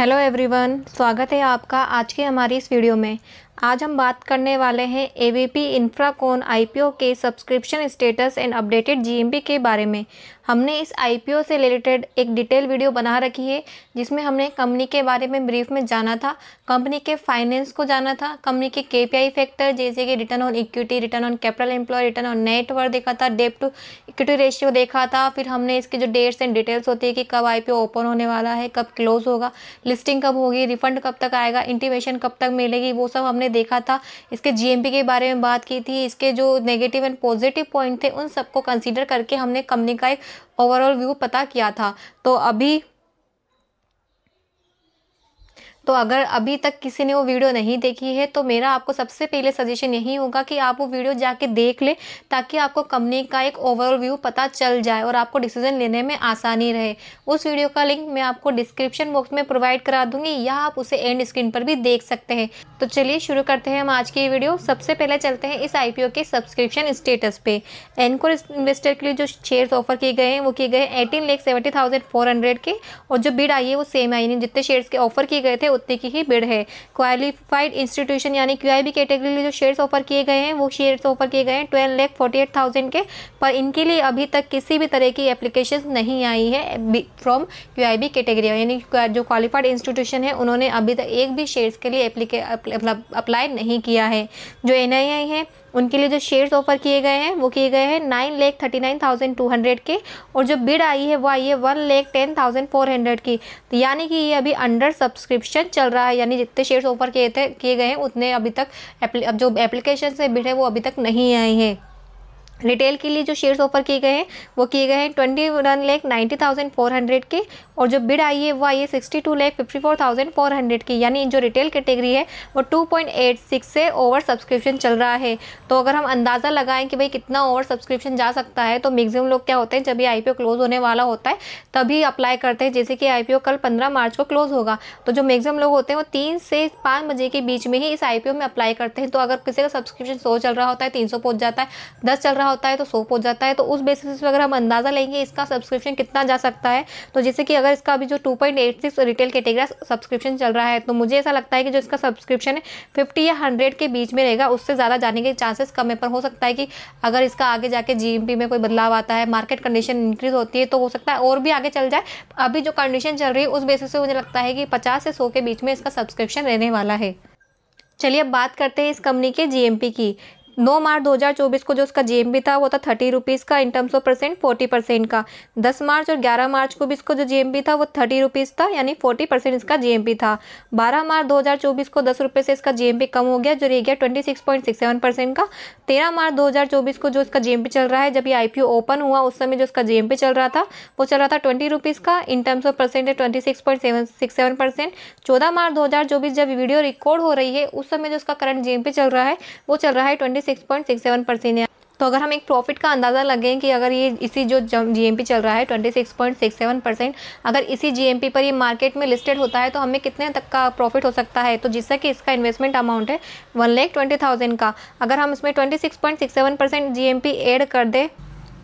hello everyone स्वागत है आपका आज के हमारी इस वीडियो में आज हम बात करने वाले हैं A V P Infracon O के subscription status and updated P के बारे में हमने इस ओ से रिलेटेड एक डिटेल वीडियो बना रखी है जिसमें हमने कंपनी के बारे में ब्रीफ में जाना था कंपनी के फाइनेंस को जाना था कंपनी के आई फैक्टर जैसे कि return on equity return on capital employ return on network देखा था डेप टू इक्विटी रेशियो देखा था फिर हमने इसके जो डेट्स एंड डिटेल्स होती है कि कब आई ओपन होने वाला है कब क्लोज होगा लिस्टिंग कब होगी रिफंड कब तक आएगा इंटीमेशन कब तक मिलेगी वो सब हमने हमने देखा था इसके जीएमपी के बारे में बात की थी इसके जो नेगेटिव एंड पॉजिटिव पॉइंट थे उन सबको कंसिडर करके हमने कंपनी का एक ओवरऑल व्यू पता किया था तो अभी तो अगर अभी तक किसी ने वो वीडियो नहीं देखी है तो मेरा आपको सबसे पहले सजेशन यही होगा कि आप वो वीडियो जाके देख ले ताकि आपको कंपनी का एक ओवरऑल व्यू पता चल जाए और आपको डिसीजन लेने में आसानी रहे उस वीडियो का लिंक मैं आपको डिस्क्रिप्शन बॉक्स में प्रोवाइड करा दूंगी या आप उसे एंड स्क्रीन पर भी देख सकते हैं तो चलिए शुरू करते हैं हम आज की वीडियो सबसे पहले चलते हैं इस आई के सब्सक्रिप्शन स्टेटस पे एनकोर इन्वेस्टर के लिए जो शेयर्स ऑफर किए गए हैं वो किए गए एटीन लेख सेवेंटी थाउजेंड फोर हंड्रेड के और जो बिड आई है वो सेम आई जितने शेयर के ऑफर किए गए थे उतने की ही बिड है क्वालिफाइड इंस्टीट्यूशन यानी क्यू कैटेगरी के लिए जो शेयर्स ऑफर किए गए हैं वो शेयर्स ऑफर किए गए हैं twelve lakh forty eight thousand के पर इनके लिए अभी तक किसी भी तरह की एप्लीकेशन नहीं आई है फ्रॉम क्यू आई कैटेगरी यानी जो क्वालिफाइड इंस्टीट्यूशन है उन्होंने अभी तक एक भी शेयर्स के लिए अप्लाई मतलब नहीं किया है जो एन आई है उनके लिए जो शेयर्स ऑफर किए गए हैं वो किए गए हैं nine lakh thirty nine thousand two hundred के और जो बिड आई है वो आई है वन लेख टेन थाउजेंड फोर हंड्रेड की तो यानी कि ये अभी अंडर सब्सक्रिप्शन चल रहा है यानी जितने शेयर्स ऑफर किए थे किए गए हैं उतने अभी तक अब जो एप्लीकेशन से बिड है वो अभी तक नहीं आए हैं रिटेल के लिए जो शेयर्स ऑफर किए गए हैं वो किए गए हैं twenty one lakh ninety thousand four hundred के और जो बिड आई है वो आई है sixty two lakh fifty four thousand four hundred की यानी जो रिटेल कैटेगरी है वो टू पॉइंट एट सिक्स से ओवर सब्सक्रिप्शन चल रहा है तो अगर हम अंदाज़ा लगाएं कि भाई कितना ओवर सब्सक्रिप्शन जा सकता है तो मैक्सिमम लोग क्या होते हैं जब ये आई क्लोज होने वाला होता है तभी अप्लाई करते हैं जैसे कि आई कल पंद्रह मार्च को क्लोज होगा तो जो मैक्सिमम लोग होते हैं वो तीन से पाँच बजे के बीच में ही इस आई में अप्लाई करते हैं तो अगर किसी का सब्सक्रिप्शन सौ चल रहा होता है तीन सौ पहुँच जाता है दस चल रहा रहा होता है तो सोप हो जाता है तो उस बेसिस पर अगर हम अंदाज़ा लेंगे इसका सब्सक्रिप्शन कितना जा सकता है तो जैसे कि अगर इसका अभी जो टू रिटेल कैटेगरी सब्सक्रिप्शन चल रहा है तो मुझे ऐसा लगता है कि जो इसका सब्सक्रिप्शन है फिफ्टी या हंड्रेड के बीच में रहेगा उससे ज़्यादा जाने के चांसेस कम है पर हो सकता है कि अगर इसका आगे जाके जी में कोई बदलाव आता है मार्केट कंडीशन इंक्रीज़ होती है तो हो सकता है और भी आगे चल जाए अभी जो कंडीशन चल रही है उस बेसिस पे मुझे लगता है कि पचास से सौ के बीच में इसका सब्सक्रिप्शन रहने वाला है चलिए अब बात करते हैं इस कंपनी के जीएमपी की 9 मार्च 2024 को जो उसका जीएमपी था वो था थर्टी रुपीज़ का in terms of percent forty percent का 10 मार्च और 11 मार्च को भी इसको जो जीएमपी था वो थर्टी रुपीज़ था यानी फोर्टी परसेंट इसका जीएमपी था 12 मार्च 2024 को दस रुपये से इसका जीएमपी कम हो गया जो रह गया twenty six point six seven percent का तेरह मार्च दो हज़ार चौबीस को जो इसका जीएमपी चल रहा है जब ये ओ ओपन हुआ उस समय जो इसका जीएमपी चल रहा था वो चल रहा था ट्वेंटी रुपीज़ का इन टर्म्स ऑफ परसेंट है twenty six point seven six seven percent चौदह मार्च दो हज़ार चौबीस जब वीडियो रिकॉर्ड हो रही है उस समय जो इसका करंट जीएमपी चल रहा है वो चल रहा है ट्वेंटी 26.67 परसेंट है तो अगर हम एक प्रॉफिट का अंदाज़ा लगें कि अगर ये इसी जो जीएमपी चल रहा है 26.67 परसेंट अगर इसी जीएमपी पर ये मार्केट में लिस्टेड होता है तो हमें कितने तक का प्रॉफिट हो सकता है तो जिससे कि इसका इन्वेस्टमेंट अमाउंट है वन लैख ट्वेंटी थाउजेंड का अगर हम इसमें ट्वेंटी परसेंट जी एड कर दें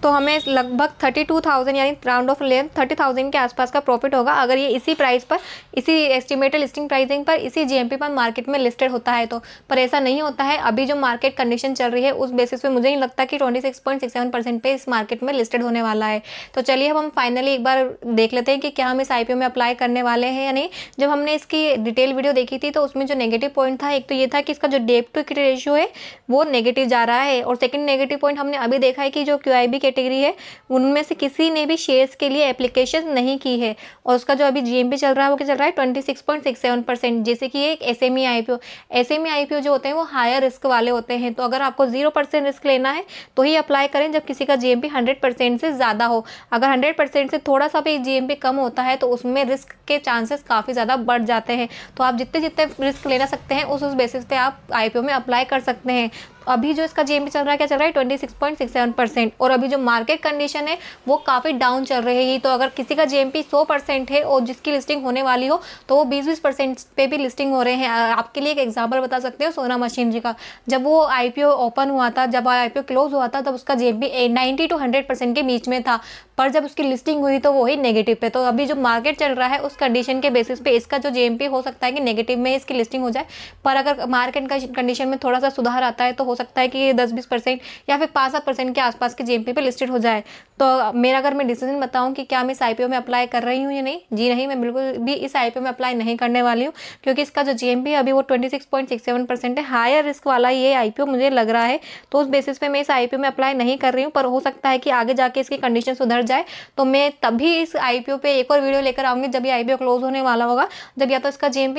तो हमें लगभग थर्टी टू थाउजेंड यानी राउंड ऑफ लेन थर्टी थाउजेंड के आसपास का प्रॉफिट होगा अगर ये इसी प्राइस पर इसी एस्टिमेटेड लिस्टिंग प्राइसिंग पर इसी जीएमपी पर मार्केट में लिस्टेड होता है तो पर ऐसा नहीं होता है अभी जो मार्केट कंडीशन चल रही है उस बेसिस पे मुझे नहीं लगता कि twenty six point six seven percent पे इस मार्केट में लिस्टेड होने वाला है तो चलिए अब हम फाइनली एक बार देख लेते हैं कि क्या हम इस आई में अप्लाई करने वाले हैं या नहीं जब हमने इसकी डिटेल वीडियो देखी थी तो उसमें जो नेगेटिव पॉइंट था एक तो ये था कि इसका जो डेप टू इक्विटी रेशियो है वो नेगेटिव जा रहा है और सेकेंड नेगेटिव पॉइंट हमने अभी देखा है कि जो क्यू आई बी के कैटेगरी है उनमें से किसी ने भी शेयर्स के लिए एप्लीकेशन नहीं की है और उसका जो अभी जी चल रहा है वो क्या चल रहा है ट्वेंटी जैसे कि एक S M E I P O S M E I P O जो होते हैं वो हायर रिस्क वाले होते हैं तो अगर आपको जीरो परसेंट रिस्क लेना है तो ही अप्लाई करें जब किसी का जी एम हंड्रेड परसेंट से ज़्यादा हो अगर हंड्रेड परसेंट से थोड़ा सा भी जी कम होता है तो उसमें रिस्क के चांसेस काफ़ी ज़्यादा बढ़ जाते हैं तो आप जितने जितने रिस्क लेना सकते हैं उस उस बेसिस पे आप आई में अप्लाई कर सकते हैं अभी जो इसका जेएमपी चल रहा है क्या चल रहा है twenty six point six seven percent और अभी जो मार्केट कंडीशन है वो काफ़ी डाउन चल रही है तो अगर किसी का पी सौ परसेंट है और जिसकी लिस्टिंग होने वाली हो तो वो बीस बीस परसेंट पे भी लिस्टिंग हो रहे हैं आपके लिए एक एग्जाम्पल बता सकते हो सोना मशीन जी का जब वो आई ओपन हुआ था जब आई क्लोज हुआ था तब उसका GMP ninety two hundred percent के बीच में था पर जब उसकी लिस्टिंग हुई तो वही नेगेटिव पे तो अभी जो मार्केट चल रहा है उस कंडीशन के बेसिस पे इसका जो जेएमपी हो सकता है कि नेगेटिव में इसकी लिस्टिंग हो जाए पर अगर मार्केट का कंडीशन में थोड़ा सा सुधार आता है तो हो सकता है कि दस बीस परसेंट या फिर पाँच सात परसेंट के आसपास के जेएमपी पे लिस्टेड हो जाए तो मेरा अगर मैं डिसीजन बताऊँ कि क्या मैं इस आई में अप्लाई कर रही हूँ या नहीं जी नहीं मैं बिल्कुल भी इस आई में अप्लाई नहीं करने वाली हूँ क्योंकि इसका जो जी है अभी वो ट्वेंटी है हायर रिस्क वाला ये आई मुझे लग रहा है तो उस बेसिस पे मैं इस आई में अप्लाई नहीं कर रही हूँ पर हो सकता है कि आगे जाके इसकी कंडीशन सुधर जाए तो मैं तभी इस आई पे एक और वीडियो लेकर आऊँगी जब ये आई क्लोज होने वाला होगा जब या तो इसका जी एम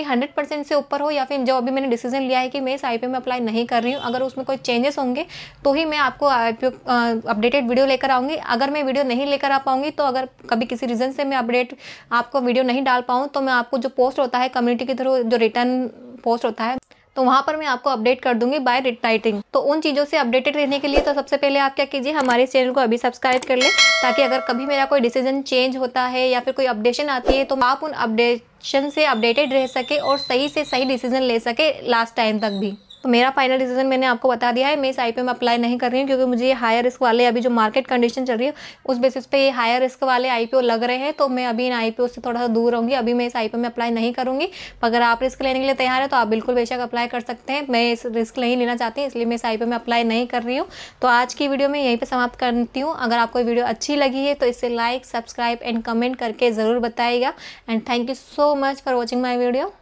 से ऊपर हो या फिर जो अभी मैंने डिसीजन लिया है कि मैं इस आई में अप्लाई नहीं कर रही हूँ अगर उसमें कोई चेंजेस होंगे तो ही मैं आपको अपडेटेड वीडियो लेकर आऊँगी अगर मैं वीडियो नहीं लेकर आ पाऊंगी तो अगर कभी किसी रीज़न से मैं अपडेट आपको वीडियो नहीं डाल पाऊँ तो मैं आपको जो पोस्ट होता है कम्युनिटी के थ्रू जो रिटर्न पोस्ट होता है तो वहाँ पर मैं आपको अपडेट कर दूंगी बाय राइटिंग तो उन चीज़ों से अपडेटेड रहने के लिए तो सबसे पहले आप क्या कीजिए हमारे चैनल को अभी सब्सक्राइब कर लें ताकि अगर कभी मेरा कोई डिसीजन चेंज होता है या फिर कोई अपडेशन आती है तो आप उन अपडेशन से अपडेटेड रह सके और सही से सही डिसीजन ले सके लास्ट टाइम तक भी तो मेरा फाइनल डिसीजन मैंने आपको बता दिया है मैं इस आई में अप्लाई नहीं कर रही हूँ क्योंकि मुझे ये हायर रिस्क वाले अभी जो मार्केट कंडीशन चल रही है उस बेसिस पे ये हायर रिस्क वाले आई लग रहे हैं तो मैं अभी इन आई से थोड़ा सा दूर रहूँगी अभी मैं इस आई में अप्लाई नहीं करूँगी अगर आप रिस्क लेने के लिए तैयार है तो आप बिल्कुल बेशक अप्लाई कर सकते हैं मैं इस रिस्क नहीं लेना चाहती इसलिए मैं इस आई में अप्लाई नहीं कर रही हूँ तो आज की वीडियो में यहीं पर समाप्त करती हूँ अगर आपको वीडियो अच्छी लगी है तो इसे लाइक सब्सक्राइब एंड कमेंट करके ज़रूर बताएगा and thank you so much for watching my video